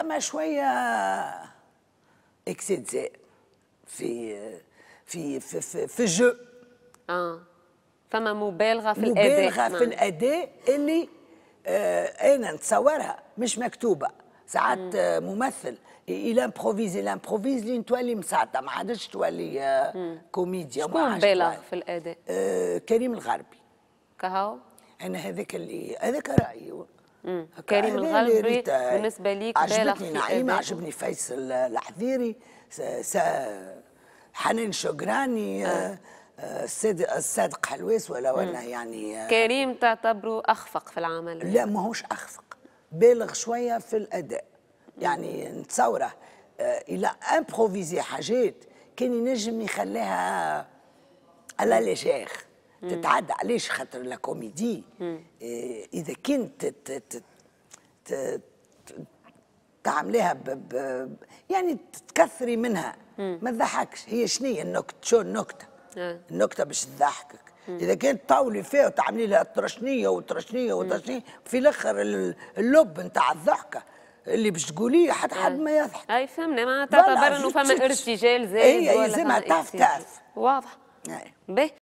ثم شويه زي في في في في, في الجو اه فما مبالغه في الاداء مبالغه في نعم. الاداء اللي آه انا نتصورها مش مكتوبه ساعات ممثل إلى امبروفيز إلى امبروفيز لين تولي مساعده ما عادش تولي آه، كوميديا شكون بالغ في الاداء؟ آه كريم الغربي كهو انا هذاك اللي هذاك رايي كريم الغلبي بالنسبه ليك عجبتني نعيمه عجبني فيصل الحذيري حنين شجراني الصادق آه. آه، آه، حلويس ولا ولا يعني كريم تعتبره اخفق في العمل لا ماهوش اخفق بالغ شويه في الاداء يعني نتصوره الى امبروفيزي حاجات كان ينجم يخليها على ليجير تتعدى علاش خاطر لا كوميدي إيه، اذا كنت تعمليها ب... ب... يعني تكثري منها ما تضحكش هي هي النكت شو النكتة آه. النكتة باش تضحكك إذا كانت تطولي فيها وتعملي لها ترشنية وترشنية وترشنية في الآخر اللب نتاع الضحكة اللي باش تقوليه آه. حتى حد ما يضحك أي فهمنا ما تعتبر إنه فما ارتجال إيه، إيه، زايد اي يلزمها تعرف تعرف واضح باهي